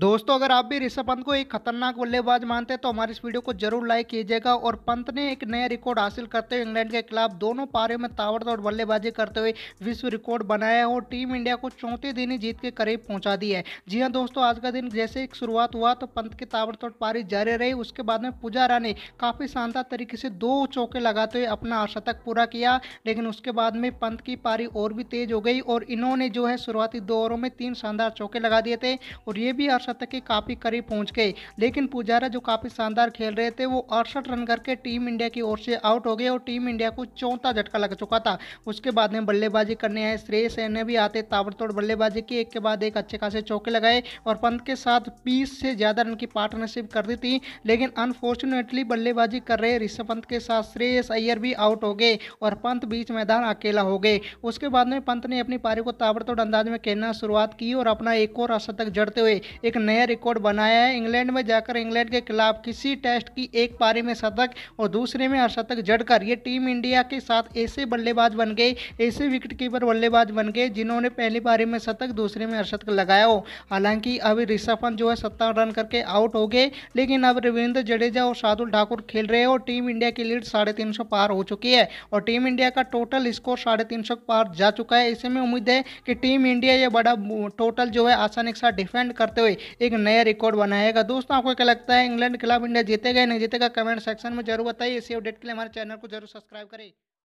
दोस्तों अगर आप भी ऋषभ पंत को एक खतरनाक बल्लेबाज मानते हैं तो हमारे इस वीडियो को जरूर लाइक कीजिएगा और पंत ने एक नया रिकॉर्ड हासिल करते हुए इंग्लैंड के खिलाफ दोनों पारियों में ताबड़तोड़ बल्लेबाजी करते हुए विश्व रिकॉर्ड बनाया है और टीम इंडिया को चौथे दिन ही जीत के करीब पहुंचा दी है जी हाँ दोस्तों आज का दिन जैसे एक शुरुआत हुआ तो पंत की ताबड़तोड़ पारी जारी रही उसके बाद में पुजारा ने काफ़ी शानदार तरीके से दो चौके लगाते हुए अपना शतक पूरा किया लेकिन उसके बाद में पंत की पारी और भी तेज हो गई और इन्होंने जो है शुरुआती दो ओवरों में तीन शानदार चौके लगा दिए थे और ये भी अर्शतक शतक के काफ़ी करीब पहुंच गए लेकिन पुजारा जो काफ़ी शानदार खेल रहे थे वो अड़सठ रन करके टीम इंडिया की ओर से आउट हो गए और टीम इंडिया को चौथा झटका लग चुका था उसके बाद में बल्लेबाजी करने आए श्रेयस ने भी आते ताबड़तोड़ बल्लेबाजी की एक के बाद एक अच्छे खासे चौके लगाए और पंत के साथ बीस से ज़्यादा रन की पार्टनरशिप कर दी थी लेकिन अनफॉर्चुनेटली बल्लेबाजी कर रहे ऋषभ पंत के साथ श्रेयस अय्यर भी आउट हो गए और पंत बीच मैदान अकेला हो गए उसके बाद में पंत ने अपनी पारी को ताबड़तोड़ अंदाज में खेलना शुरुआत की और अपना एक और अशतक जड़ते हुए एक नया रिकॉर्ड बनाया है इंग्लैंड में जाकर इंग्लैंड के खिलाफ किसी टेस्ट की एक पारी में शतक और दूसरे में शतक जड़कर ये टीम इंडिया के साथ ऐसे बल्लेबाज बन गए ऐसे विकेट कीपर बल्लेबाज बन गए जिन्होंने पहली पारी में शतक दूसरे में शतक लगाया हो हालांकि अभी ऋषभ पंत जो है सत्तावन रन करके आउट हो गए लेकिन अब रविंद्र जडेजा और शार्दुल ठाकुर खेल रहे और टीम इंडिया की लीड साढ़े तीन सौ पार हो चुकी है और टीम इंडिया का टोटल स्कोर साढ़े तीन सौ पार जा चुका है ऐसे में उम्मीद है कि टीम इंडिया यह बड़ा टोटल जो है आसानी के साथ डिफेंड करते हुए एक नया रिकॉर्ड बनाएगा दोस्तों आपको क्या लगता है इंग्लैंड खिलाफ इंडिया जीतेगा नहीं जीतेगा कमेंट सेक्शन में जरूर बताइए इसी अपडेट के लिए हमारे चैनल को जरूर सब्सक्राइब करें